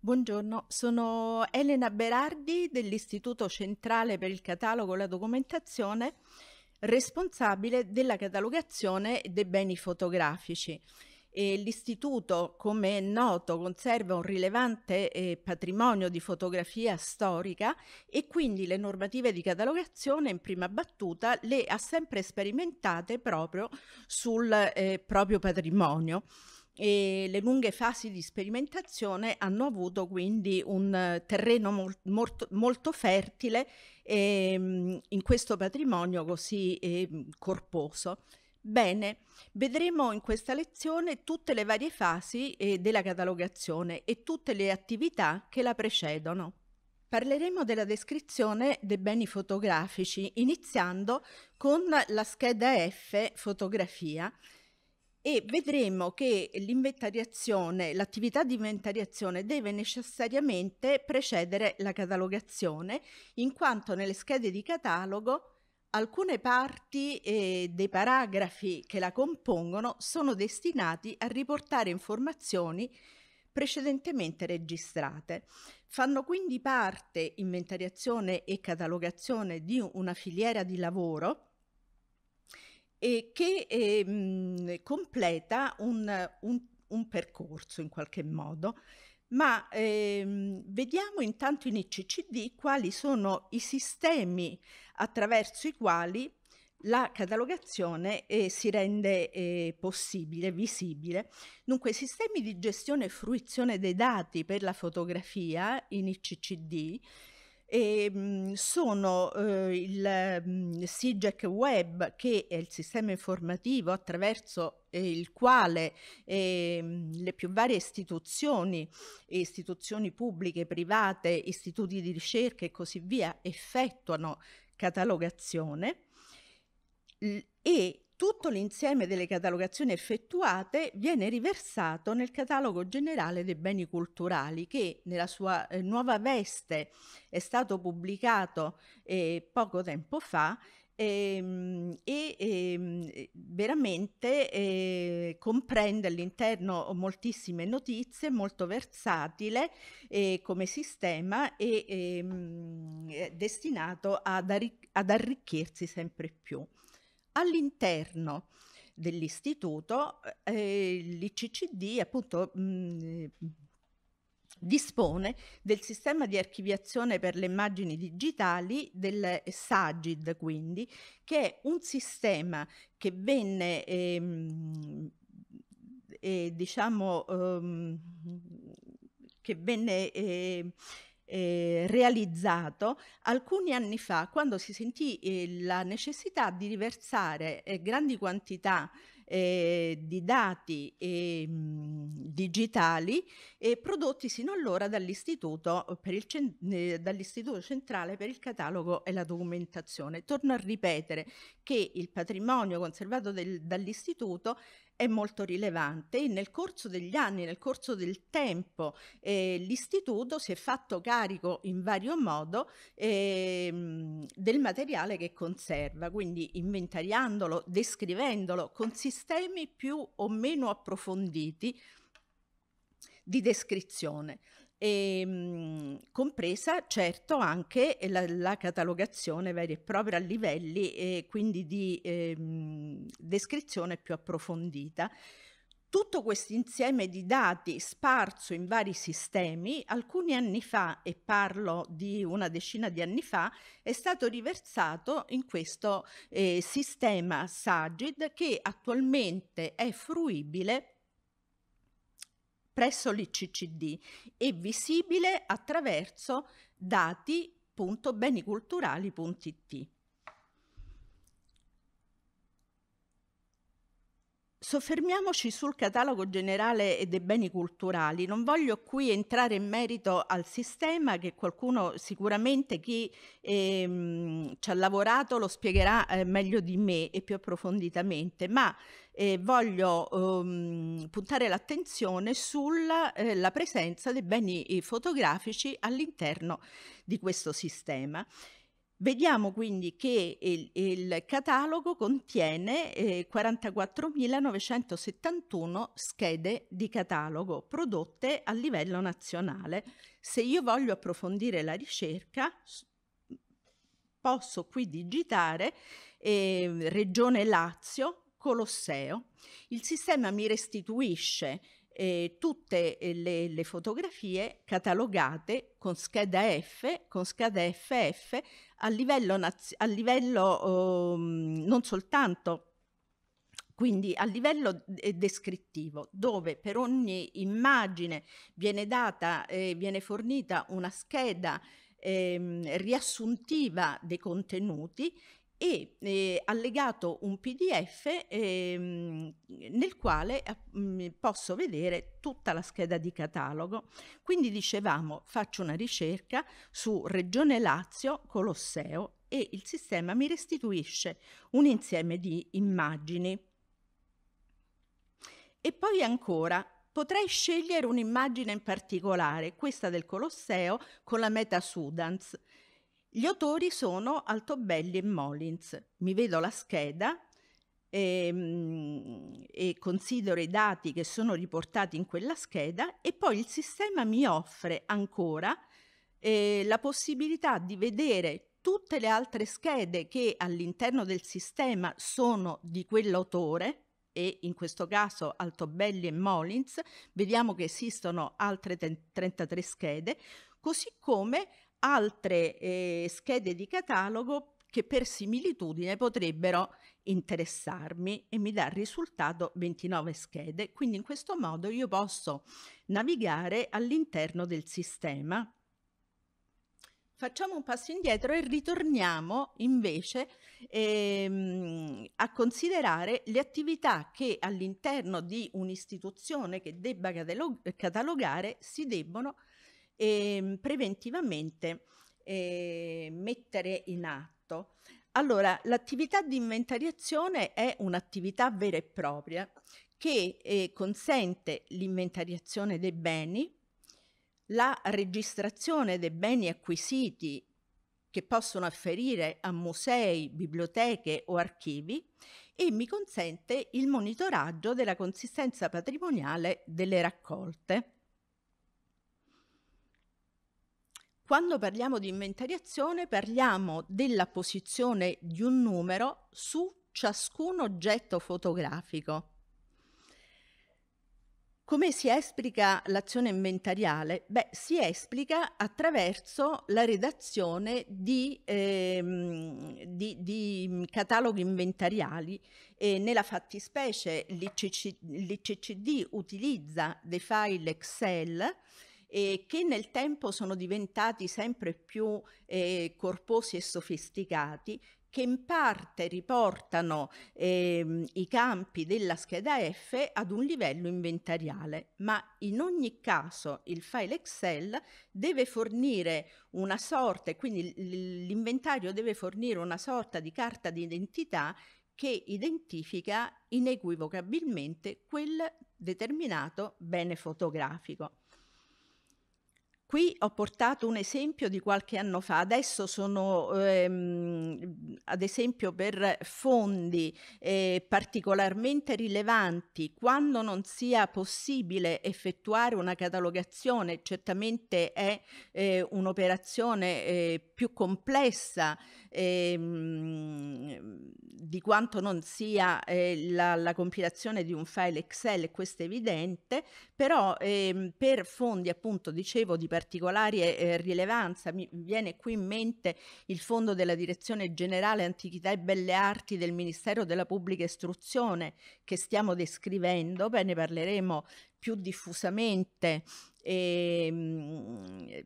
Buongiorno, sono Elena Berardi dell'Istituto Centrale per il Catalogo e la Documentazione, responsabile della catalogazione dei beni fotografici. l'istituto, come è noto, conserva un rilevante eh, patrimonio di fotografia storica e quindi le normative di catalogazione in prima battuta le ha sempre sperimentate proprio sul eh, proprio patrimonio e le lunghe fasi di sperimentazione hanno avuto quindi un terreno molt, molto, molto fertile eh, in questo patrimonio così eh, corposo. Bene, vedremo in questa lezione tutte le varie fasi eh, della catalogazione e tutte le attività che la precedono. Parleremo della descrizione dei beni fotografici, iniziando con la scheda F, fotografia, e vedremo che l'inventariazione, l'attività di inventariazione deve necessariamente precedere la catalogazione, in quanto nelle schede di catalogo alcune parti eh, dei paragrafi che la compongono sono destinati a riportare informazioni precedentemente registrate. Fanno quindi parte inventariazione e catalogazione di una filiera di lavoro e che eh, completa un, un, un, percorso in qualche modo. Ma ehm, vediamo intanto in ICCD quali sono i sistemi attraverso i quali la catalogazione eh, si rende eh, possibile, visibile. Dunque, i sistemi di gestione e fruizione dei dati per la fotografia in ICCD e, ehm, sono eh, il mh, mm, Web, che è il sistema informativo attraverso eh, il quale eh, le più varie istituzioni, istituzioni pubbliche, private, istituti di ricerca e così via effettuano catalogazione. e tutto l'insieme delle catalogazioni effettuate viene riversato nel catalogo generale dei beni culturali che nella sua eh, nuova veste è stato pubblicato eh, poco tempo fa ehm, e, e, ehm, veramente eh, comprende all'interno moltissime notizie, molto versatile eh, come sistema e eh, destinato ad, arri ad arricchirsi sempre più all'interno dell'istituto eh, l'ICCD appunto mh, dispone del sistema di archiviazione per le immagini digitali del SAGID quindi che è un sistema che venne ehm, eh, diciamo ehm, che venne eh, eh, realizzato alcuni anni fa quando si sentì eh, la necessità di riversare eh, grandi quantità eh, di dati eh, digitali eh, prodotti sino allora dall'istituto, eh, eh, dall'Istituto Centrale per il Catalogo e la Documentazione. Torno a ripetere che il patrimonio conservato del, dall'Istituto è molto rilevante e nel corso degli anni, nel corso del tempo, eh, l'istituto si è fatto carico in vario modo eh, del materiale che conserva, quindi inventariandolo, descrivendolo con sistemi più o meno approfonditi di descrizione e, ehm, mh, compresa certo anche la, la, catalogazione vera e propria a livelli e quindi di eh, mh, descrizione più approfondita. Tutto questo insieme di dati sparso in vari sistemi, alcuni anni fa, e parlo di una decina di anni fa, è stato riversato in questo eh, sistema Sagid che attualmente è fruibile presso l'ICCD e visibile attraverso dati.beniculturali.it. Soffermiamoci sul catalogo generale dei beni culturali. Non voglio qui entrare in merito al sistema che qualcuno, sicuramente chi ehm, ci ha lavorato lo spiegherà eh, meglio di me e più approfonditamente, ma eh, voglio ehm, puntare l'attenzione sulla eh, presenza dei beni eh, fotografici all'interno di questo sistema. Vediamo quindi che il, il catalogo contiene eh, 44.971 schede di catalogo prodotte a livello nazionale. Se io voglio approfondire la ricerca, posso qui digitare eh, Regione Lazio, Colosseo. Il sistema mi restituisce eh, tutte eh, le, le, fotografie catalogate con scheda F, con scheda FF a livello, naz- a livello um, non soltanto quindi a livello eh, descrittivo, dove per ogni immagine viene, data, eh, viene fornita una scheda eh, riassuntiva dei contenuti e eh, allegato un PDF ehm, nel quale eh, mm, posso vedere tutta la scheda di catalogo. Quindi dicevamo faccio una ricerca su Regione Lazio Colosseo e il sistema mi restituisce un insieme di immagini. E poi ancora potrei scegliere un'immagine in particolare, questa del Colosseo con la meta Sudans. Gli autori sono Altobelli e Molins. Mi vedo la scheda e, ehm, e, considero i dati che sono riportati in quella scheda e poi il sistema mi offre ancora eh, la possibilità di vedere tutte le altre schede che all'interno del sistema sono di quell'autore e in questo caso Altobelli e Molins, vediamo che esistono altre 33 schede, così come altre eh, schede di catalogo che per similitudine potrebbero interessarmi e mi dà il risultato 29 schede. Quindi in questo modo io posso navigare all'interno del sistema. Facciamo un passo indietro e ritorniamo invece ehm, a considerare le attività che all'interno di un'istituzione che debba catalog catalogare si debbono e ehm, preventivamente eh, mettere in atto. Allora, l'attività di inventariazione è un'attività vera e propria che eh, consente l'inventariazione dei beni, la registrazione dei beni acquisiti che possono afferire a musei, biblioteche o archivi e mi consente il monitoraggio della consistenza patrimoniale delle raccolte. Quando parliamo di inventariazione parliamo della posizione di un numero su ciascun oggetto fotografico. Come si esplica l'azione inventariale? Beh, si esplica attraverso la redazione di, ehm, di, di cataloghi inventariali. E nella fattispecie l'ICCD utilizza dei file Excel e che nel tempo sono diventati sempre più eh, corposi e sofisticati, che in parte riportano eh, i campi della scheda F ad un livello inventariale, ma in ogni caso il file Excel deve fornire una sorta, quindi l'inventario deve fornire una sorta di carta d'identità che identifica inequivocabilmente quel determinato bene fotografico. Qui ho portato un esempio di qualche anno fa, adesso sono ehm, ad esempio per fondi eh, particolarmente rilevanti, quando non sia possibile effettuare una catalogazione, certamente è eh, un'operazione eh, più complessa ehm, di quanto non sia eh, la, la, compilazione di un file Excel, questo è evidente, però ehm, per fondi appunto dicevo di particolare eh, eh, rilevanza mi viene qui in mente il fondo della Direzione Generale Antichità e Belle Arti del Ministero della Pubblica Istruzione che stiamo descrivendo, beh ne parleremo più diffusamente. Ehm,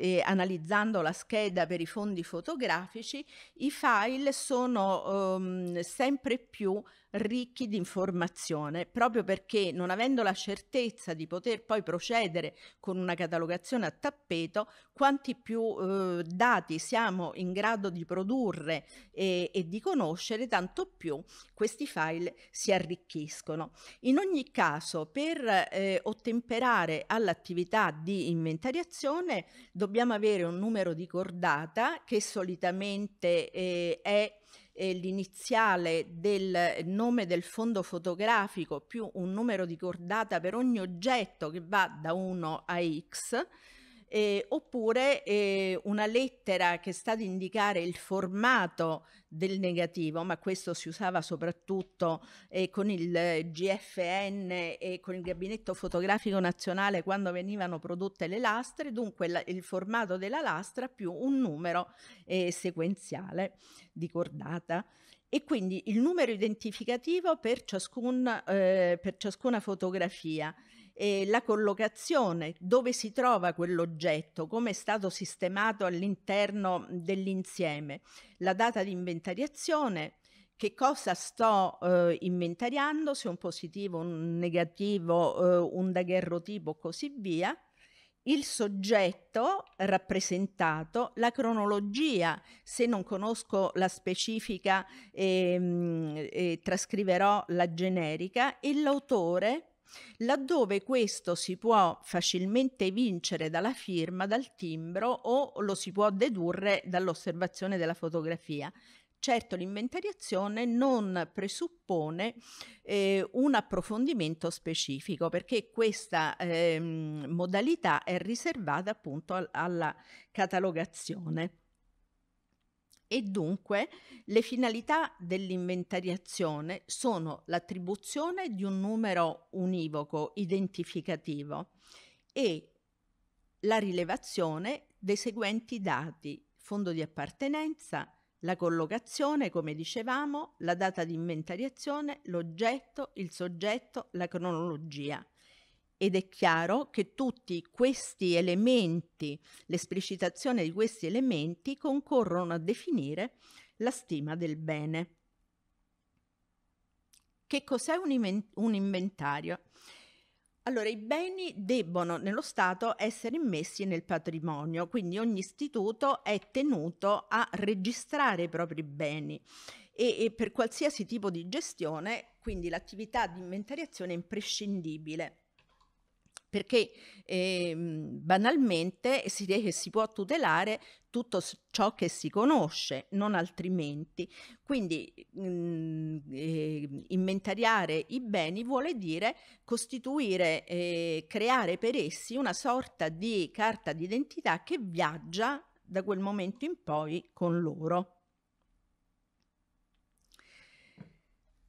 e analizzando la scheda per i fondi fotografici, i file sono ehm, sempre più ricchi di informazione, proprio perché non avendo la certezza di poter poi procedere con una catalogazione a tappeto, quanti più eh, dati siamo in grado di produrre e, e, di conoscere, tanto più questi file si arricchiscono. In ogni caso, per eh, ottemperare all'attività di inventariazione dobbiamo avere un numero di cordata che solitamente eh, è eh, l'iniziale del nome del fondo fotografico più un numero di cordata per ogni oggetto che va da 1 a x, eh, oppure eh, una lettera che sta ad indicare il formato del negativo, ma questo si usava soprattutto eh, con il GFN e con il Gabinetto Fotografico Nazionale quando venivano prodotte le lastre, dunque la, il formato della lastra più un numero eh, sequenziale di cordata e quindi il numero identificativo per, ciascun, eh, per, ciascuna fotografia eh, la collocazione, dove si trova quell'oggetto, come è stato sistemato all'interno dell'insieme, la data di inventariazione, che cosa sto eh, inventariando, se un positivo, un negativo, eh, un daguerrotipo, così via, il soggetto rappresentato, la cronologia, se non conosco la specifica ehm, eh, trascriverò la generica, e l'autore laddove questo si può facilmente vincere dalla firma, dal timbro o lo si può dedurre dall'osservazione della fotografia. Certo, l'inventariazione non presuppone eh, un approfondimento specifico perché questa eh, modalità è riservata appunto alla catalogazione e dunque le finalità dell'inventariazione sono l'attribuzione di un numero univoco identificativo e la rilevazione dei seguenti dati, fondo di appartenenza, la collocazione, come dicevamo, la data di inventariazione, l'oggetto, il soggetto, la cronologia. Ed è chiaro che tutti questi elementi, l'esplicitazione di questi elementi, concorrono a definire la stima del bene. Che cos'è un, un inventario? Allora, i beni debbono nello Stato essere immessi nel patrimonio, quindi ogni istituto è tenuto a registrare i propri beni e, e per qualsiasi tipo di gestione, quindi l'attività di inventariazione è imprescindibile perché eh, banalmente si, si, può tutelare tutto ciò che si conosce, non altrimenti. Quindi mh, mhmm, eh, inventariare i beni vuole dire costituire, eh, creare per essi una sorta di carta d'identità che viaggia da quel momento in poi con loro.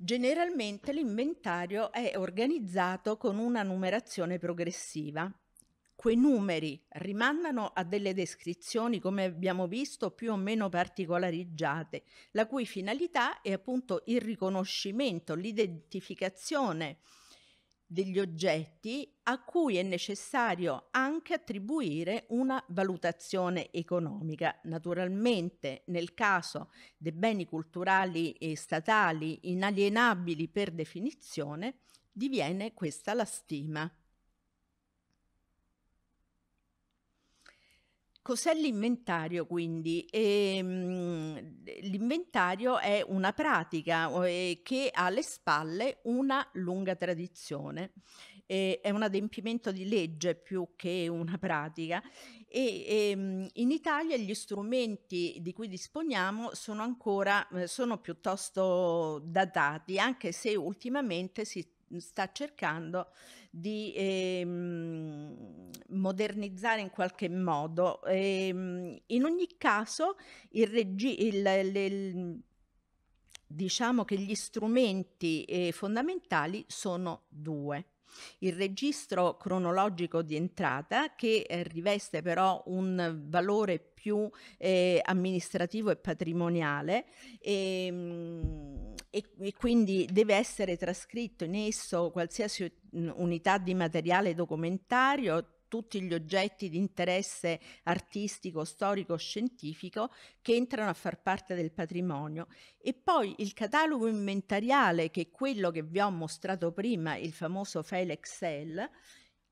Generalmente l'inventario è organizzato con una numerazione progressiva. Quei numeri rimandano a delle descrizioni, come abbiamo visto, più o meno particolarizzate, la cui finalità è appunto il riconoscimento, l'identificazione degli oggetti a cui è necessario anche attribuire una valutazione economica. Naturalmente nel caso dei beni culturali e statali inalienabili per definizione diviene questa la stima. Cos'è l'inventario quindi? Ehm, l'inventario è una pratica eh, che ha alle spalle una lunga tradizione, eh, è un adempimento di legge più che una pratica e ehm, in Italia gli strumenti di cui disponiamo sono ancora eh, sono piuttosto datati anche se ultimamente si sta cercando di ehm, modernizzare in qualche modo. E, ehm, in ogni caso, il regi- il, il, diciamo che gli strumenti eh, fondamentali sono due. Il registro cronologico di entrata che eh, riveste però un valore più eh, amministrativo e patrimoniale e, ehm, e, e quindi deve essere trascritto in esso qualsiasi unità di materiale documentario, tutti gli oggetti di interesse artistico, storico, scientifico che entrano a far parte del patrimonio. E poi il catalogo inventariale, che è quello che vi ho mostrato prima, il famoso file Excel,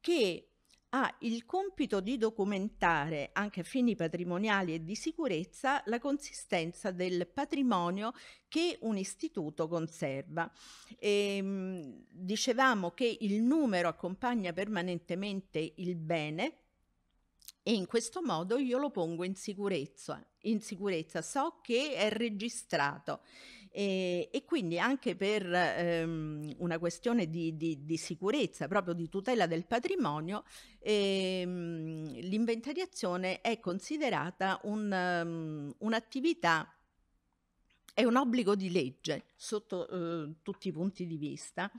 che ha il compito di documentare, anche a fini patrimoniali e di sicurezza, la consistenza del patrimonio che un istituto conserva. E, ehm, mh, dicevamo che il numero accompagna permanentemente il bene e in questo modo io lo pongo in sicurezza. In sicurezza so che è registrato e, e quindi anche per ehm, una questione di, di, di, sicurezza, proprio di tutela del patrimonio, ehm, l'inventariazione è considerata un, um, un'attività è un obbligo di legge sotto eh, tutti i punti di vista,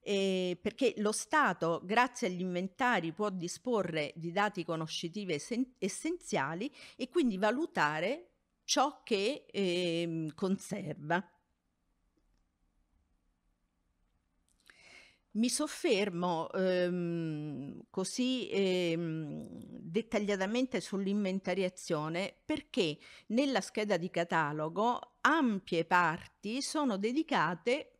eh, perché lo Stato, grazie agli inventari, può disporre di dati conoscitivi essenziali e quindi valutare ciò che eh, conserva. Mi soffermo ehm, così ehm, dettagliatamente sull'inventariazione perché nella scheda di catalogo ampie parti sono dedicate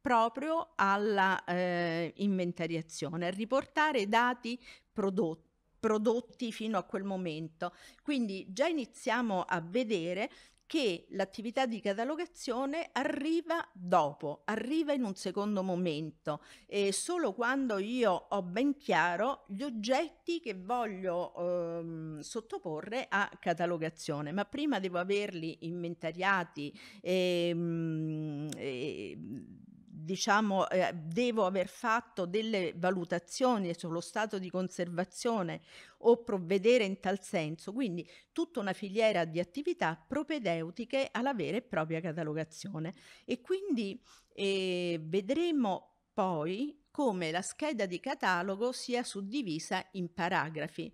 proprio all'inventariazione, eh, a riportare dati prodotti prodotti fino a quel momento. Quindi già iniziamo a vedere che l'attività di catalogazione arriva dopo, arriva in un secondo momento, e solo quando io ho ben chiaro gli oggetti che voglio ehm, sottoporre a catalogazione, ma prima devo averli inventariati ehm, e, ehm, diciamo, eh, devo aver fatto delle valutazioni sullo stato di conservazione o provvedere in tal senso, quindi tutta una filiera di attività propedeutiche alla vera e propria catalogazione. E quindi eh, vedremo poi come la scheda di catalogo sia suddivisa in paragrafi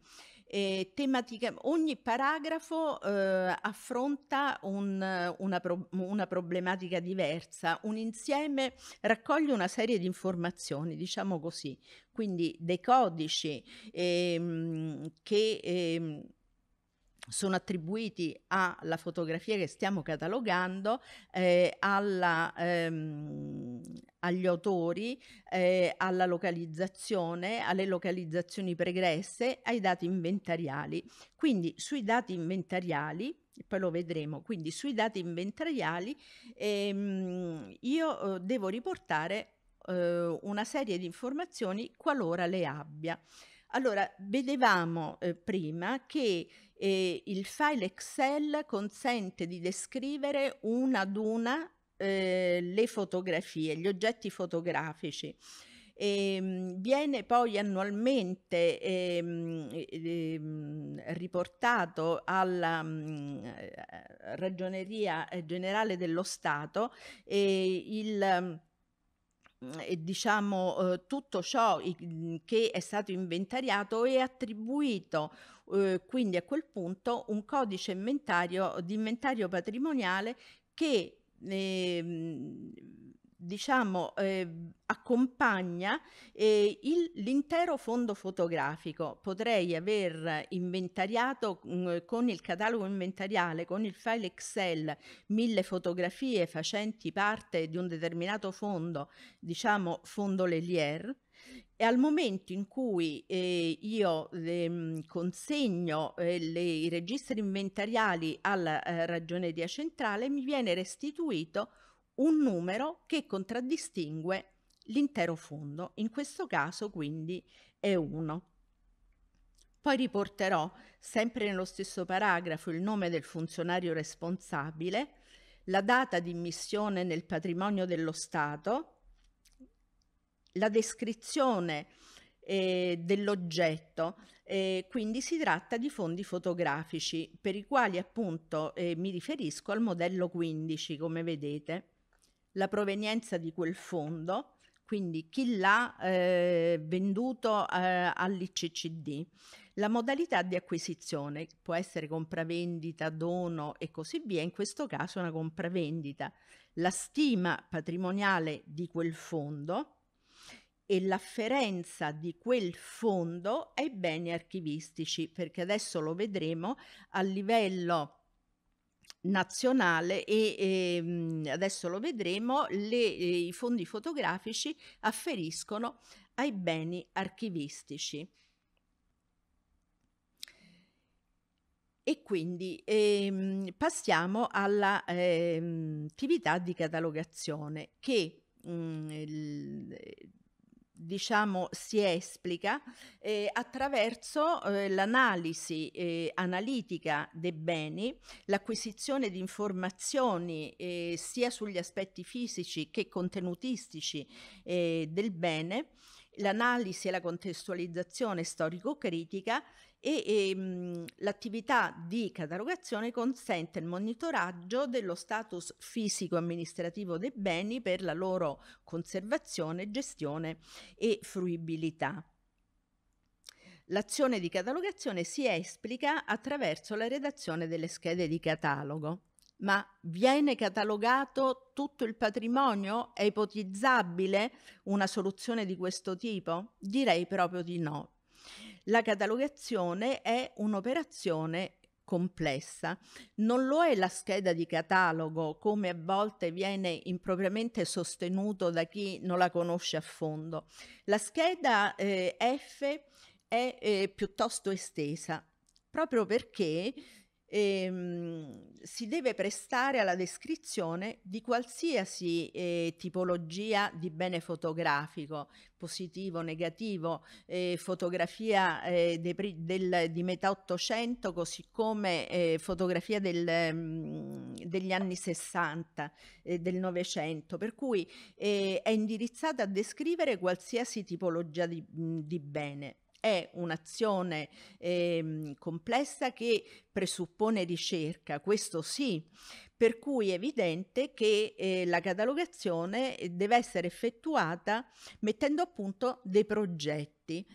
e tematica, ogni paragrafo eh, affronta un, una, pro, una, problematica diversa, un insieme raccoglie una serie di informazioni, diciamo così, quindi dei codici ehm, che... Ehm, sono attribuiti alla fotografia che stiamo catalogando, eh, alla, ehm, agli autori, eh, alla localizzazione, alle localizzazioni pregresse, ai dati inventariali. Quindi sui dati inventariali poi lo vedremo. Quindi sui dati inventariali ehm, io eh, devo riportare eh, una serie di informazioni qualora le abbia. Allora, vedevamo eh, prima che e il file Excel consente di descrivere una ad una eh, le fotografie, gli oggetti fotografici. E ehm, viene poi annualmente ehm, ehm, riportato alla mh, mm, eh, Ragioneria Generale dello Stato mm, diciamo, eh, il diciamo tutto ciò che è stato inventariato è attribuito eh, quindi a quel punto un codice inventario, di inventario patrimoniale che ehm, diciamo, eh, accompagna eh, l'intero fondo fotografico. Potrei aver inventariato mh, mhmm, con il catalogo inventariale, con il file Excel, mille fotografie facenti parte di un determinato fondo, diciamo fondo Lelier, e al momento in cui eh, io le, mh, mm, consegno eh, le, i registri inventariali alla eh, ragioneria centrale mi viene restituito un numero che contraddistingue l'intero fondo, in questo caso quindi è 1. Poi riporterò, sempre nello stesso paragrafo, il nome del funzionario responsabile, la data di immissione nel patrimonio dello Stato, la descrizione eh, dell'oggetto, eh, quindi si tratta di fondi fotografici per i quali appunto eh, mi riferisco al modello 15 come vedete, la provenienza di quel fondo, quindi chi l'ha eh, venduto eh, all'ICCD, la modalità di acquisizione può essere compravendita, dono e così via, in questo caso una compravendita, la stima patrimoniale di quel fondo, e l'afferenza di quel fondo ai beni archivistici, perché adesso lo vedremo a livello nazionale e, e ehm, adesso lo vedremo, le, eh, i fondi fotografici afferiscono ai beni archivistici. E quindi ehm, passiamo all'attività ehm, di catalogazione che mh, mm, il, diciamo, si esplica eh, attraverso eh, l'analisi eh, analitica dei beni, l'acquisizione di informazioni eh, sia sugli aspetti fisici che contenutistici eh, del bene, l'analisi e la contestualizzazione storico-critica e, e ehm, l'attività di catalogazione consente il monitoraggio dello status fisico amministrativo dei beni per la loro conservazione, gestione e fruibilità. L'azione di catalogazione si esplica attraverso la redazione delle schede di catalogo. Ma viene catalogato tutto il patrimonio? È ipotizzabile una soluzione di questo tipo? Direi proprio di no. La catalogazione è un'operazione complessa. Non lo è la scheda di catalogo, come a volte viene impropriamente sostenuto da chi non la conosce a fondo. La scheda eh, F è eh, piuttosto estesa, proprio perché ehm, si deve prestare alla descrizione di qualsiasi eh, tipologia di bene fotografico, positivo, negativo, eh, fotografia eh, de, del, di metà 800 così come ehm, fotografia del, mhmm, degli anni 60, ehm, del 900, per cui ehm, è indirizzata a descrivere qualsiasi tipologia di, mhmm, di bene è un'azione eh, complessa che presuppone ricerca, questo sì, per cui è evidente che eh, la catalogazione deve essere effettuata mettendo a punto dei progetti.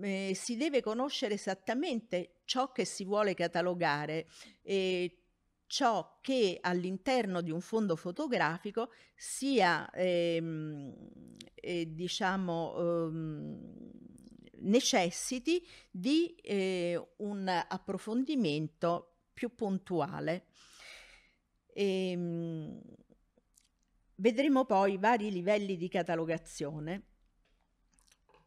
Eh, si deve conoscere esattamente ciò che si vuole catalogare, eh, ciò che all'interno di un fondo fotografico sia, ehm, eh, diciamo, ehm, necessiti di eh, un approfondimento più puntuale. E, ehm, vedremo poi vari livelli di catalogazione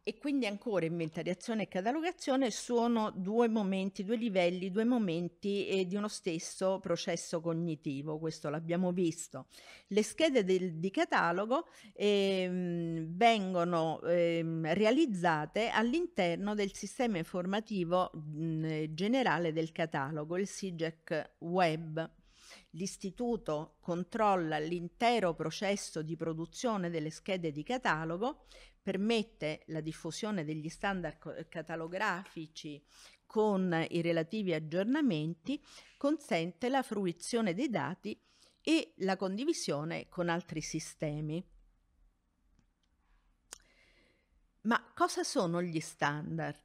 e quindi ancora inventariazione e catalogazione sono due momenti, due livelli, due momenti eh, di uno stesso processo cognitivo, questo l'abbiamo visto. Le schede del, di catalogo eh, vengono eh, realizzate all'interno del sistema informativo mh, mm, generale del catalogo, il SIGEC Web. L'istituto controlla l'intero processo di produzione delle schede di catalogo permette la diffusione degli standard catalografici con i relativi aggiornamenti, consente la fruizione dei dati e la condivisione con altri sistemi. Ma cosa sono gli standard?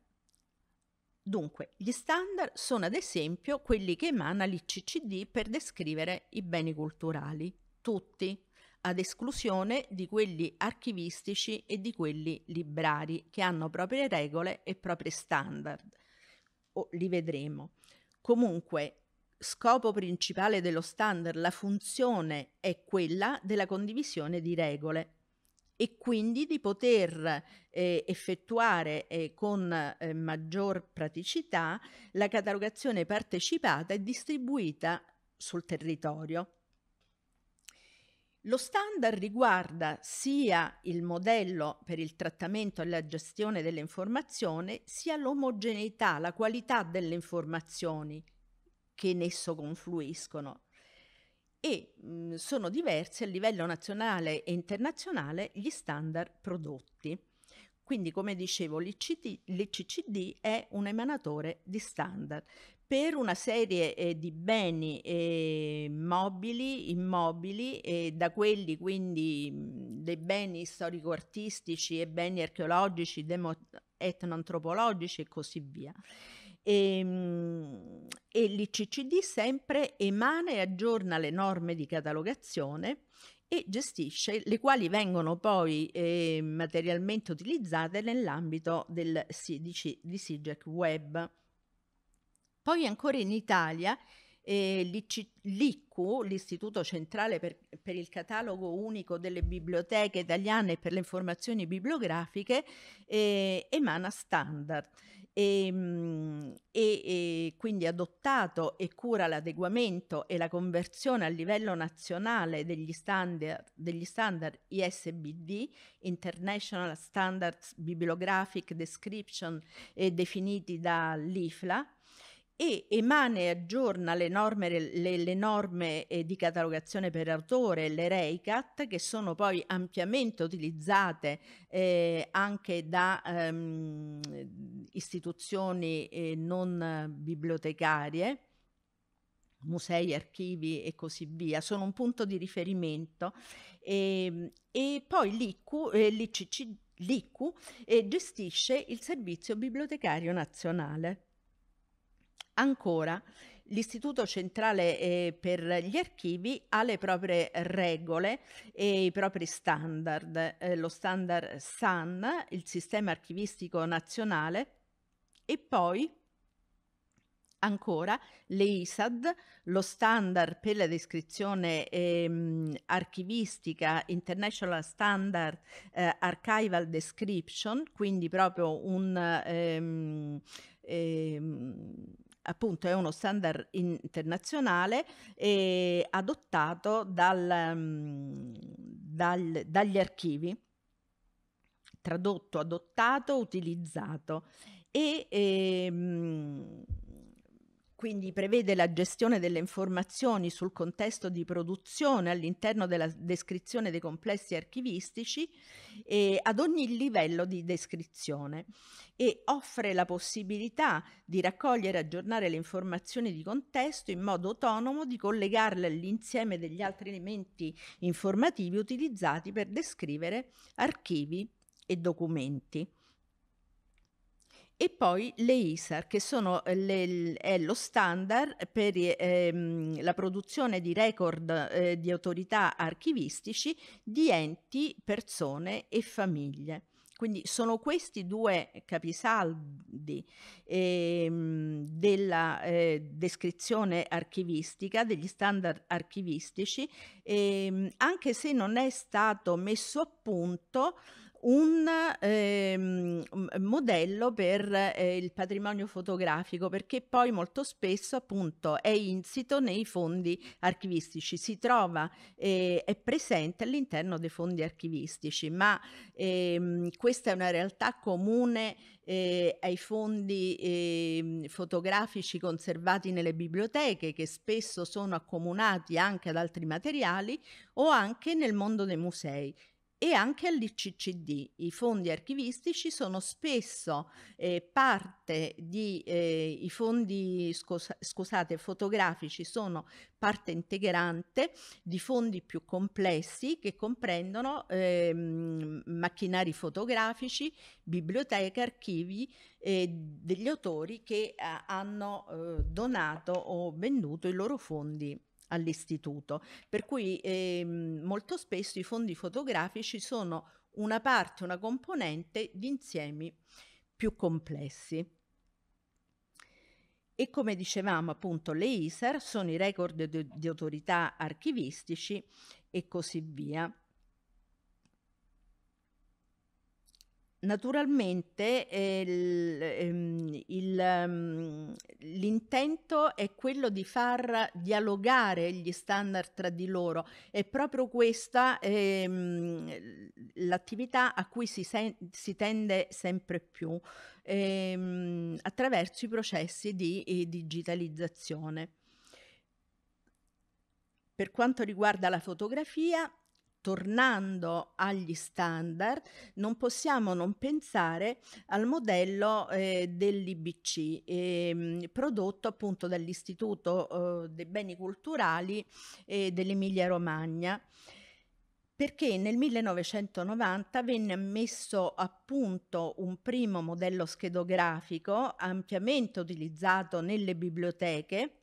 Dunque, gli standard sono ad esempio quelli che emana l'ICCD per descrivere i beni culturali, tutti, ad esclusione di quelli archivistici e di quelli librari, che hanno proprie regole e proprie standard. O, li vedremo. Comunque, scopo principale dello standard, la funzione è quella della condivisione di regole e quindi di poter eh, effettuare eh, con eh, maggior praticità la catalogazione partecipata e distribuita sul territorio. Lo standard riguarda sia il modello per il trattamento e la gestione delle informazioni, sia l'omogeneità, la qualità delle informazioni che in esso confluiscono e mh, mhmm, sono diversi a livello nazionale e internazionale gli standard prodotti. Quindi, come dicevo, l'ICCD è un emanatore di standard, per una serie eh, di beni eh, mobili, immobili, eh, da quelli quindi mm, dei beni storico-artistici e beni archeologici, etnoantropologici e così via. Ehm, e, e l'ICCD sempre emana e aggiorna le norme di catalogazione e gestisce, le quali vengono poi eh, materialmente utilizzate nell'ambito del, di, di SIGEC Web. Poi ancora in Italia eh, l'ICU, l'Istituto Centrale per, per, il Catalogo Unico delle Biblioteche Italiane e per le informazioni bibliografiche, eh, emana standard e, ehm, e, e, quindi adottato e cura l'adeguamento e la conversione a livello nazionale degli standard, degli standard ISBD, International Standards Bibliographic Description, eh, definiti dall'IFLA e emana e aggiorna le norme, le, le norme eh, di catalogazione per autore, le REICAT, che sono poi ampiamente utilizzate eh, anche da ehm, istituzioni eh, non bibliotecarie, musei, archivi e così via, sono un punto di riferimento. E, ehm, e poi l'IQ, eh, l'ICC, l'IQ eh, gestisce il Servizio Bibliotecario Nazionale. Ancora, l'Istituto Centrale eh, per gli Archivi ha le proprie regole e i propri standard, eh, lo standard SAN, il Sistema Archivistico Nazionale, e poi Ancora, le ISAD, lo standard per la descrizione ehm, archivistica, International Standard eh, Archival Description, quindi proprio un ehm, ehm, appunto è uno standard internazionale eh, adottato dal, mm, dal, dagli archivi, tradotto, adottato, utilizzato e ehm, quindi prevede la gestione delle informazioni sul contesto di produzione all'interno della descrizione dei complessi archivistici eh, ad ogni livello di descrizione e offre la possibilità di raccogliere e aggiornare le informazioni di contesto in modo autonomo, di collegarle all'insieme degli altri elementi informativi utilizzati per descrivere archivi e documenti e poi le ISAR, che sono eh, le, è lo standard per eh, ehm, la produzione di record eh, di autorità archivistici di enti, persone e famiglie. Quindi sono questi due capisaldi ehm, della eh, descrizione archivistica, degli standard archivistici, ehm, anche se non è stato messo a punto un ehm, modello per eh, il patrimonio fotografico perché poi molto spesso appunto è insito nei fondi archivistici, si trova eh, è presente all'interno dei fondi archivistici, ma ehm, questa è una realtà comune eh, ai fondi eh, fotografici conservati nelle biblioteche che spesso sono accomunati anche ad altri materiali o anche nel mondo dei musei e anche all'ICCD. I fondi archivistici sono spesso eh, parte di, eh, i fondi scusa, scusate, fotografici sono parte integrante di fondi più complessi che comprendono eh, macchinari fotografici, biblioteche, archivi eh, degli autori che eh, hanno eh, donato o venduto i loro fondi all'istituto. Per cui ehm, molto spesso i fondi fotografici sono una parte, una componente di insiemi più complessi. E come dicevamo appunto le ISAR sono i record di, di autorità archivistici e così via. Naturalmente eh, il- ehm, il, ehm, l'intento è quello di far dialogare gli standard tra di loro. È proprio questa ehm, l- l'attività a cui si, sen- si tende sempre più ehm, attraverso i processi di eh, digitalizzazione. Per quanto riguarda la fotografia, tornando agli standard, non possiamo non pensare al modello eh, dell'IBC, eh, prodotto appunto dall'Istituto eh, dei Beni Culturali dell'Emilia Romagna perché nel 1990 venne messo a punto un primo modello schedografico ampiamente utilizzato nelle biblioteche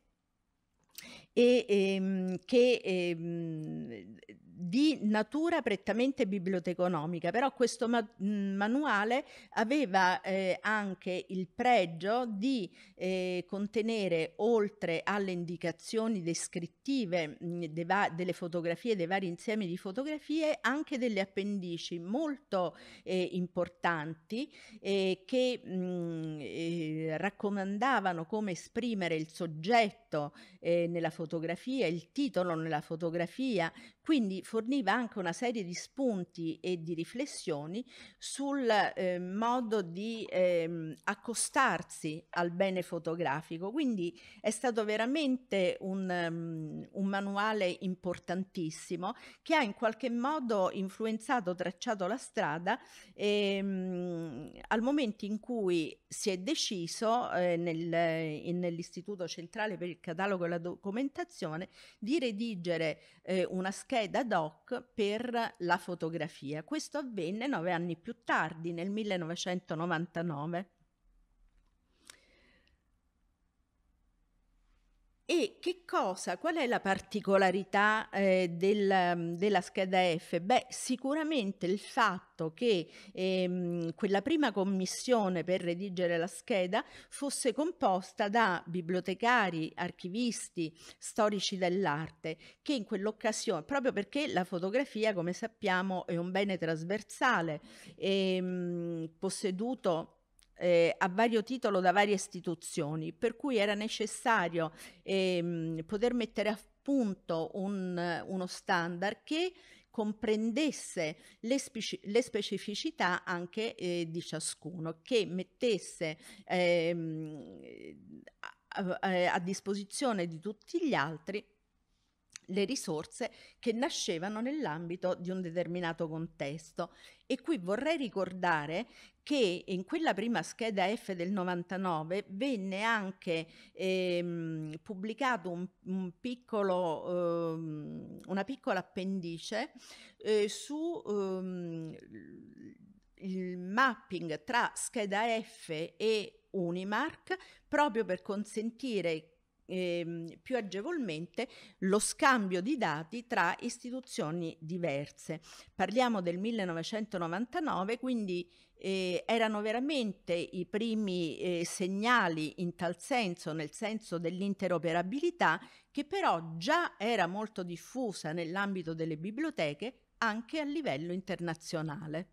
e ehm, che ehm, di natura prettamente biblioteconomica, però questo ma mhmm, manuale aveva eh, anche il pregio di eh, contenere, oltre alle indicazioni descrittive mh, mhmm, de delle fotografie, dei vari insiemi di fotografie, anche delle appendici molto eh, importanti eh, che mh, mhmm, eh, raccomandavano come esprimere il soggetto eh, nella fotografia fotografia, il titolo nella fotografia, quindi forniva anche una serie di spunti e di riflessioni sul eh, modo di eh, accostarsi al bene fotografico. Quindi è stato veramente un, um, un manuale importantissimo che ha in qualche modo influenzato, tracciato la strada e, um, al momento in cui si è deciso eh, nel, eh, nell'Istituto Centrale per il Catalogo e la Documentazione documentazione, di redigere eh, una scheda doc per la fotografia. Questo avvenne nove anni più tardi, nel 1999. E che cosa, qual è la particolarità eh, del, mm, della scheda F? Beh, sicuramente il fatto che ehm, quella prima commissione per redigere la scheda fosse composta da bibliotecari, archivisti, storici dell'arte, che in quell'occasione, proprio perché la fotografia, come sappiamo, è un bene trasversale, ehm, posseduto eh, a vario titolo da varie istituzioni, per cui era necessario ehm, poter mettere a punto un, uno standard che comprendesse le, speci le specificità anche eh, di ciascuno, che mettesse ehm, a, a disposizione di tutti gli altri le risorse che nascevano nell'ambito di un determinato contesto. E qui vorrei ricordare che in quella prima scheda F del 99 venne anche ehm, pubblicato un, un piccolo, ehm, una piccola appendice eh, su ehm, il mapping tra scheda F e Unimark proprio per consentire ehm, più agevolmente lo scambio di dati tra istituzioni diverse. Parliamo del 1999, quindi eh, erano veramente i primi eh, segnali in tal senso, nel senso dell'interoperabilità, che però già era molto diffusa nell'ambito delle biblioteche anche a livello internazionale.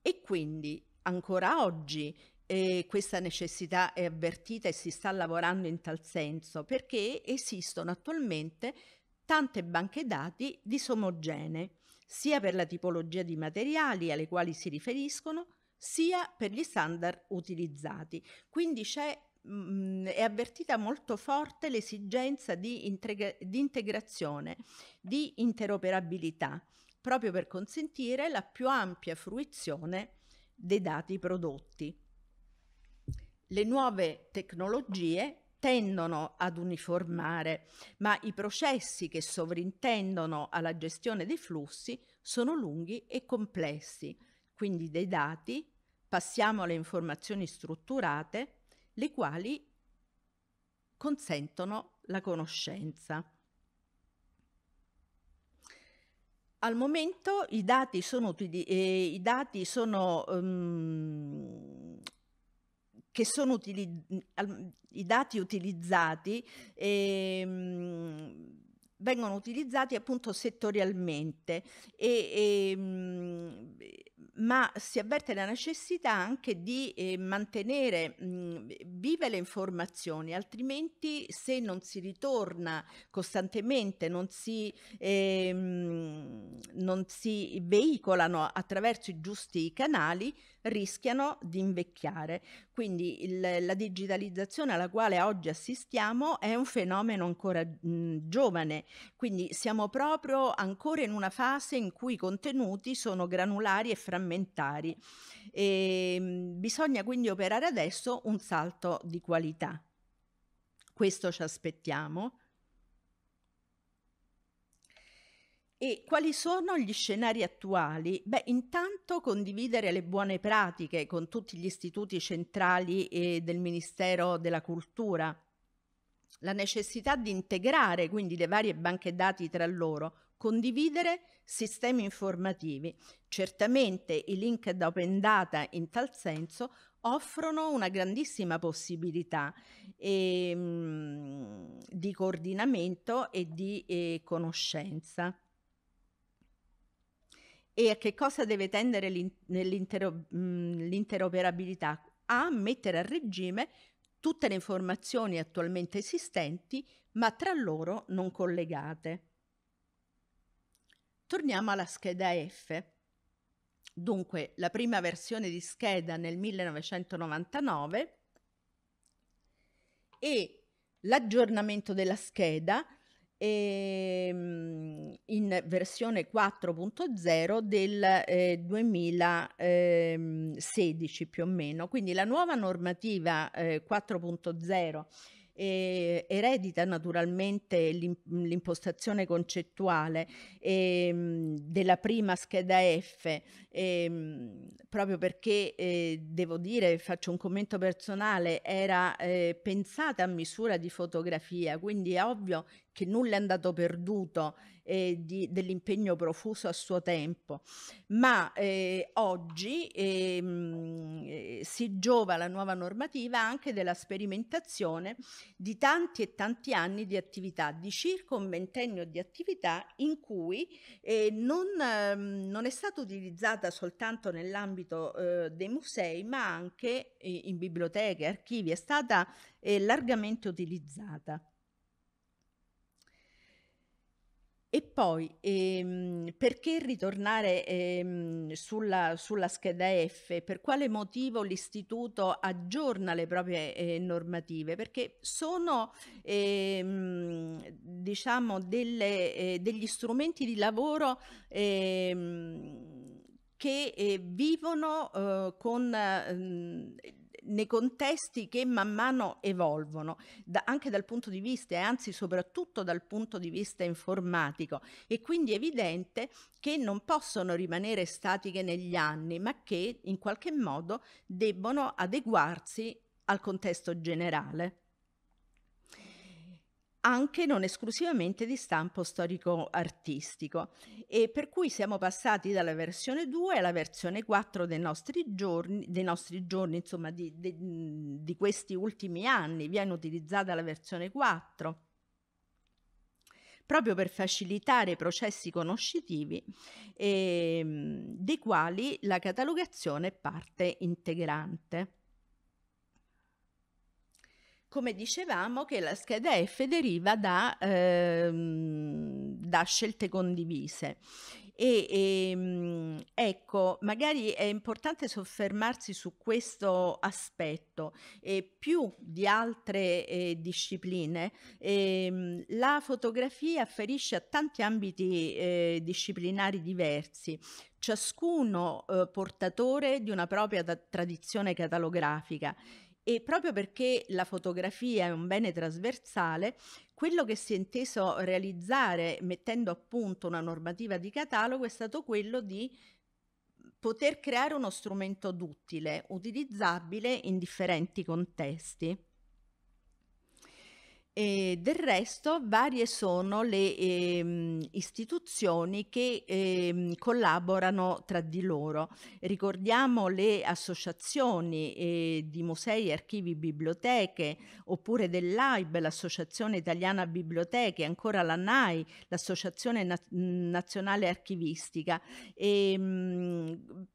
E quindi ancora oggi e questa necessità è avvertita e si sta lavorando in tal senso perché esistono attualmente tante banche dati disomogenee, sia per la tipologia di materiali alle quali si riferiscono, sia per gli standard utilizzati. Quindi mh, mm, è avvertita molto forte l'esigenza di, integra- di integrazione, di interoperabilità, proprio per consentire la più ampia fruizione dei dati prodotti le nuove tecnologie tendono ad uniformare, ma i processi che sovrintendono alla gestione dei flussi sono lunghi e complessi, quindi dei dati passiamo alle informazioni strutturate, le quali consentono la conoscenza. Al momento i dati sono, eh, i dati sono um, che sono utili, i dati utilizzati ehm, vengono utilizzati appunto settorialmente, e, e, ehm, ma si avverte la necessità anche di eh, mantenere mh, vive le informazioni, altrimenti se non si ritorna costantemente, non si, eh, mh, non si veicolano attraverso i giusti canali, rischiano di invecchiare. Quindi il, la digitalizzazione alla quale oggi assistiamo è un fenomeno ancora mh, mhmm, giovane, quindi siamo proprio ancora in una fase in cui i contenuti sono granulari e frammentari. E, ehm, mh, bisogna quindi operare adesso un salto di qualità. Questo ci aspettiamo. E quali sono gli scenari attuali? Beh, intanto condividere le buone pratiche con tutti gli istituti centrali e del Ministero della Cultura. La necessità di integrare quindi le varie banche dati tra loro, condividere sistemi informativi. Certamente i link da open data in tal senso offrono una grandissima possibilità e, ehm, di coordinamento e di eh, conoscenza e a che cosa deve tendere l'intero, mhmm, l'interoperabilità? A mettere a regime tutte le informazioni attualmente esistenti ma tra loro non collegate. Torniamo alla scheda F. Dunque, la prima versione di scheda nel 1999 e l'aggiornamento della scheda ehm, in versione 4.0 del eh, 2016 ehm, più o meno. Quindi la nuova normativa eh, 4.0 eh, eredita naturalmente l'impostazione concettuale eh, della prima scheda F, eh, proprio perché eh, devo dire, faccio un commento personale, era eh, pensata a misura di fotografia, quindi è ovvio che nulla è andato perduto eh, dell'impegno profuso a suo tempo, ma eh, oggi ehm, eh, si giova la nuova normativa anche della sperimentazione di tanti e tanti anni di attività, di circa un ventennio di attività in cui eh, non, ehm, non, è stata utilizzata soltanto nell'ambito eh, dei musei, ma anche eh, in biblioteche, archivi, è stata largamente utilizzata. E poi, ehm, perché ritornare ehm, sulla, sulla scheda F? Per quale motivo l'istituto aggiorna le proprie eh, normative? Perché sono, ehm, diciamo, delle, eh, degli strumenti di lavoro ehm, che eh, vivono eh, con ehm, nei contesti che man mano evolvono, da, anche dal punto di vista e anzi soprattutto dal punto di vista informatico. E quindi è evidente che non possono rimanere statiche negli anni, ma che in qualche modo debbono adeguarsi al contesto generale anche non esclusivamente di stampo storico-artistico e per cui siamo passati dalla versione 2 alla versione 4 dei nostri giorni, dei nostri giorni insomma di, di, di questi ultimi anni, viene utilizzata la versione 4 proprio per facilitare i processi conoscitivi eh, dei quali la catalogazione è parte integrante come dicevamo, che la scheda F deriva da, ehm, da scelte condivise. E, e, ehm, ecco, magari è importante soffermarsi su questo aspetto. E più di altre eh, discipline, eh, la fotografia afferisce a tanti ambiti eh, disciplinari diversi, ciascuno eh, portatore di una propria tradizione catalografica e proprio perché la fotografia è un bene trasversale, quello che si è inteso realizzare mettendo a punto una normativa di catalogo è stato quello di poter creare uno strumento duttile, utilizzabile in differenti contesti. E eh, del resto varie sono le ehm, istituzioni che ehm, collaborano tra di loro. Ricordiamo le associazioni eh, di musei, archivi, biblioteche, oppure dell'AIB, l'Associazione Italiana Biblioteche, ancora la NAI, l'Associazione Na- Nazionale Archivistica. E, ehm, mh,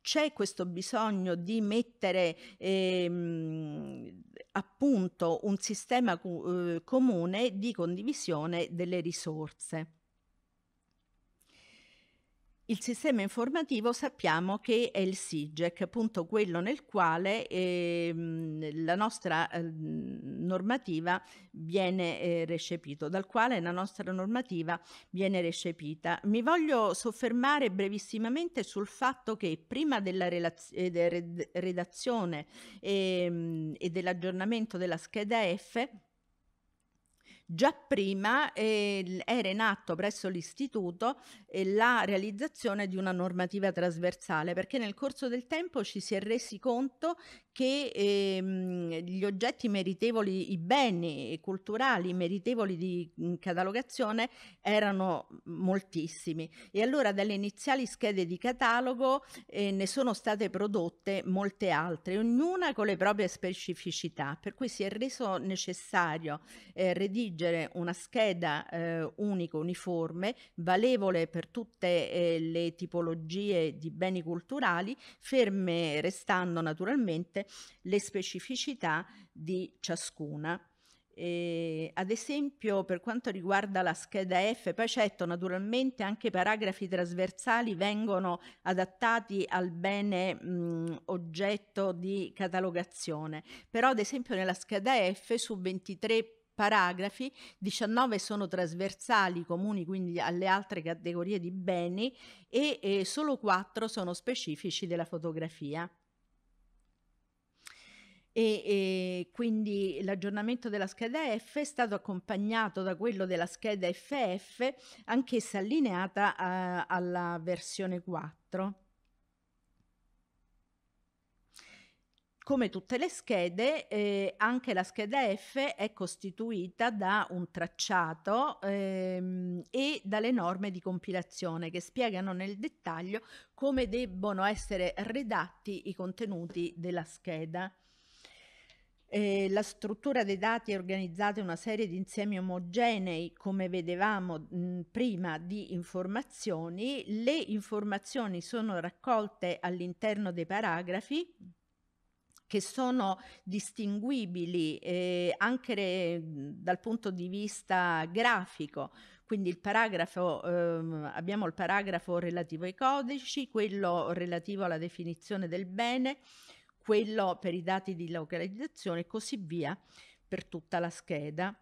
c'è questo bisogno di mettere... Ehm, appunto un sistema cu- eh, comune di condivisione delle risorse. Il sistema informativo sappiamo che è il SIGEC, appunto quello nel quale eh, la nostra eh, normativa viene eh, recepita, dal quale la nostra normativa viene recepita. Mi voglio soffermare brevissimamente sul fatto che prima della eh, redazione ehm, e dell'aggiornamento della scheda F Già prima eh, era in atto presso l'istituto eh, la realizzazione di una normativa trasversale perché nel corso del tempo ci si è resi conto che ehm, gli oggetti meritevoli, i beni culturali meritevoli di mhmm, catalogazione erano mhmm, moltissimi e allora dalle iniziali schede di catalogo eh, ne sono state prodotte molte altre, ognuna con le proprie specificità, per cui si è reso necessario eh, redigere una scheda eh, unico uniforme, valevole per tutte eh, le tipologie di beni culturali, ferme restando naturalmente le specificità di ciascuna. Eh, ad esempio per quanto riguarda la scheda F poi certo naturalmente anche i paragrafi trasversali vengono adattati al bene mh, oggetto di catalogazione però ad esempio nella scheda F su 23 paragrafi, 19 sono trasversali comuni quindi alle altre categorie di beni e, e solo 4 sono specifici della fotografia e, e quindi l'aggiornamento della scheda F è stato accompagnato da quello della scheda FF, anch'essa allineata a, eh, alla versione 4. Come tutte le schede, eh, anche la scheda F è costituita da un tracciato ehm, e dalle norme di compilazione che spiegano nel dettaglio come debbono essere redatti i contenuti della scheda eh, la struttura dei dati è organizzata in una serie di insiemi omogenei, come vedevamo mh, prima, di informazioni. Le informazioni sono raccolte all'interno dei paragrafi che sono distinguibili eh, anche re, dal punto di vista grafico. Quindi il ehm, abbiamo il paragrafo relativo ai codici, quello relativo alla definizione del bene, quello per i dati di localizzazione e così via per tutta la scheda.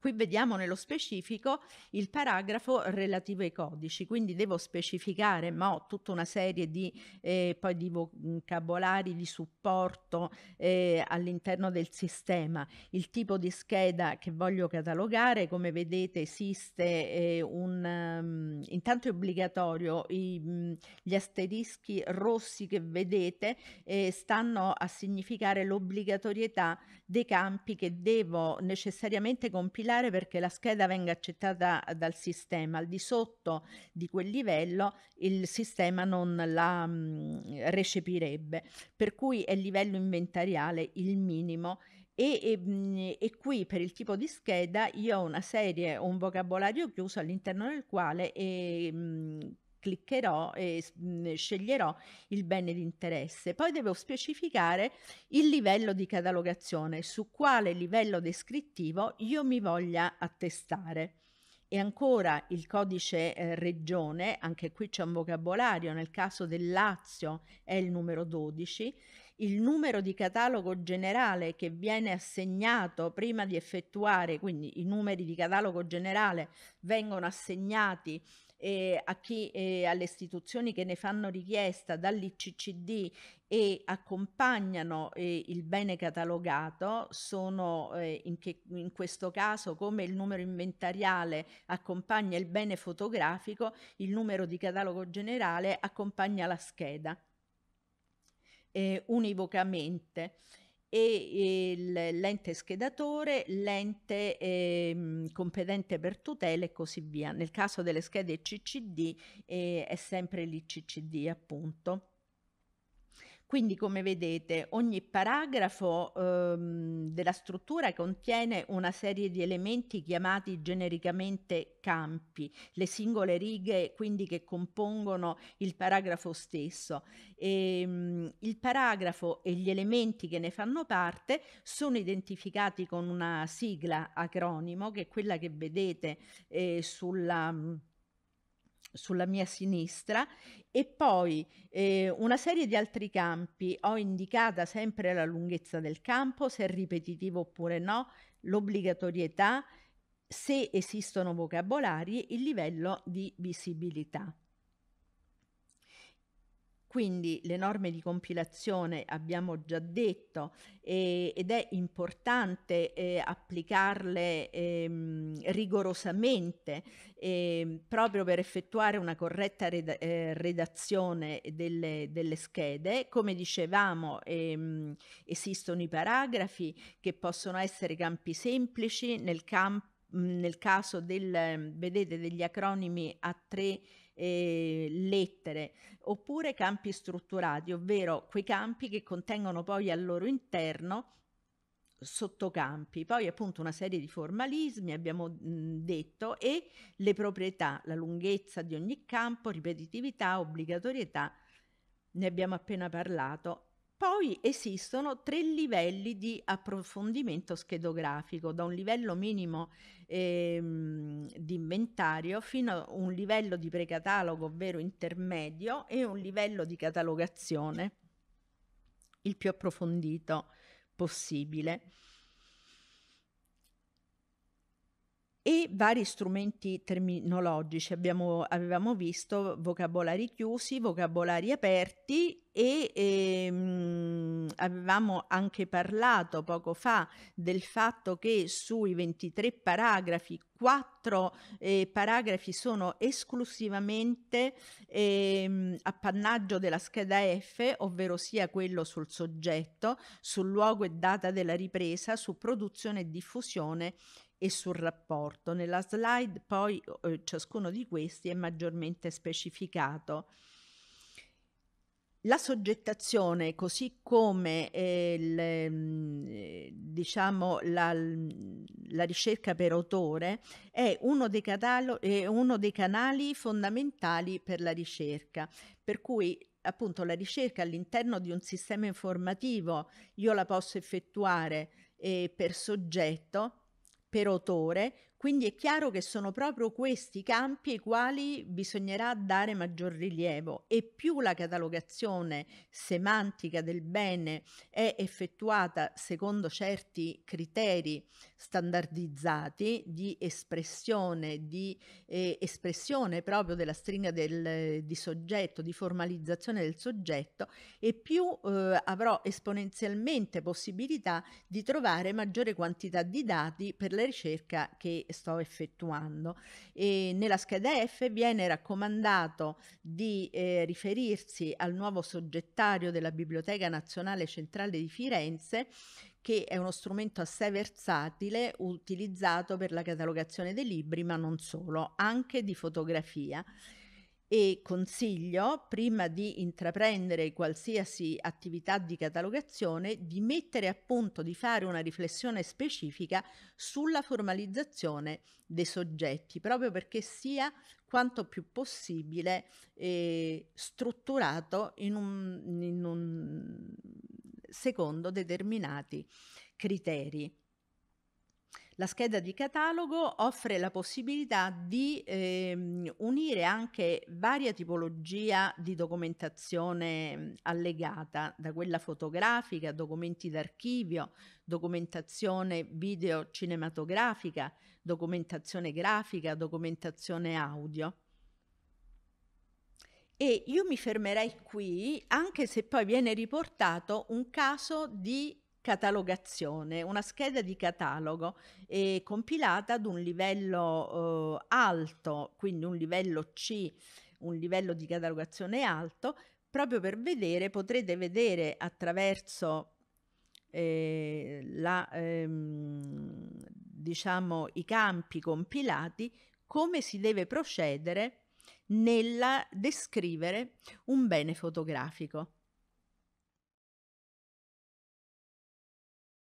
Qui vediamo nello specifico il paragrafo relativo ai codici, quindi devo specificare, ma ho tutta una serie di, eh, di vocabolari mm, di supporto eh, all'interno del sistema, il tipo di scheda che voglio catalogare, come vedete esiste eh, un, um, intanto è obbligatorio, i, mm, gli asterischi rossi che vedete eh, stanno a significare l'obbligatorietà dei campi che devo necessariamente compilare basilare perché la scheda venga accettata dal sistema. Al di sotto di quel livello il sistema non la mh, mm, recepirebbe, per cui è livello inventariale il minimo. E, e, mm, e, qui per il tipo di scheda io ho una serie, un vocabolario chiuso all'interno del quale... E, ehm, mh, cliccherò e mh, mm, sceglierò il bene di interesse. Poi devo specificare il livello di catalogazione, su quale livello descrittivo io mi voglia attestare. E ancora il codice eh, regione, anche qui c'è un vocabolario, nel caso del Lazio è il numero 12, il numero di catalogo generale che viene assegnato prima di effettuare, quindi i numeri di catalogo generale vengono assegnati eh, a chi, eh, alle istituzioni che ne fanno richiesta dall'ICCD e accompagnano eh, il bene catalogato sono eh, in, che, in questo caso come il numero inventariale accompagna il bene fotografico, il numero di catalogo generale accompagna la scheda eh, univocamente e l'ente schedatore, l'ente eh, competente per tutela e così via. Nel caso delle schede CCD eh, è sempre l'ICCD appunto. Quindi come vedete ogni paragrafo ehm, della struttura contiene una serie di elementi chiamati genericamente campi, le singole righe quindi che compongono il paragrafo stesso. E, ehm, mh, il paragrafo e gli elementi che ne fanno parte sono identificati con una sigla acronimo che è quella che vedete eh, sulla... Mh, sulla mia sinistra e poi eh, una serie di altri campi. Ho indicata sempre la lunghezza del campo, se è ripetitivo oppure no, l'obbligatorietà, se esistono vocabolari, il livello di visibilità. Quindi le norme di compilazione abbiamo già detto eh, ed è importante eh, applicarle ehm, rigorosamente eh, proprio per effettuare una corretta reda eh, redazione delle, delle, schede. Come dicevamo ehm, esistono i paragrafi che possono essere campi semplici nel campo nel caso del, vedete, degli acronimi a tre eh, lettere, oppure campi strutturati, ovvero quei campi che contengono poi al loro interno sottocampi, poi appunto una serie di formalismi abbiamo mh, mhmm, detto e le proprietà, la lunghezza di ogni campo, ripetitività, obbligatorietà, ne abbiamo appena parlato poi esistono tre livelli di approfondimento schedografico, da un livello minimo ehm, di inventario fino a un livello di precatalogo, ovvero intermedio, e un livello di catalogazione, il più approfondito possibile. e vari strumenti terminologici. Abbiamo, avevamo visto vocabolari chiusi, vocabolari aperti e ehm, avevamo anche parlato poco fa del fatto che sui 23 paragrafi, 4 eh, paragrafi sono esclusivamente ehm, appannaggio della scheda F, ovvero sia quello sul soggetto, sul luogo e data della ripresa, su produzione e diffusione e sul rapporto. Nella slide poi eh, ciascuno di questi è maggiormente specificato. La soggettazione, così come eh, il, mm, diciamo, la, mm, la, ricerca per autore, è uno, è uno dei canali fondamentali per la ricerca, per cui appunto la ricerca all'interno di un sistema informativo io la posso effettuare eh, per soggetto per autore quindi è chiaro che sono proprio questi campi ai quali bisognerà dare maggior rilievo e più la catalogazione semantica del bene è effettuata secondo certi criteri standardizzati di espressione, di eh, espressione proprio della stringa del, di soggetto, di formalizzazione del soggetto e più eh, avrò esponenzialmente possibilità di trovare maggiore quantità di dati per la ricerca che sto effettuando. E nella scheda F viene raccomandato di eh, riferirsi al nuovo soggettario della Biblioteca Nazionale Centrale di Firenze che è uno strumento assai versatile utilizzato per la catalogazione dei libri, ma non solo, anche di fotografia e consiglio, prima di intraprendere qualsiasi attività di catalogazione, di mettere a punto, di fare una riflessione specifica sulla formalizzazione dei soggetti, proprio perché sia quanto più possibile eh, strutturato in un, in un, secondo determinati criteri. La scheda di catalogo offre la possibilità di ehm, unire anche varia tipologia di documentazione mhmm, allegata, da quella fotografica, documenti d'archivio, documentazione video cinematografica, documentazione grafica, documentazione audio. E io mi fermerei qui, anche se poi viene riportato un caso di catalogazione, una scheda di catalogo è compilata ad un livello eh, alto, quindi un livello C, un livello di catalogazione alto, proprio per vedere, potrete vedere attraverso eh, la, ehm, diciamo, i campi compilati come si deve procedere nel descrivere un bene fotografico.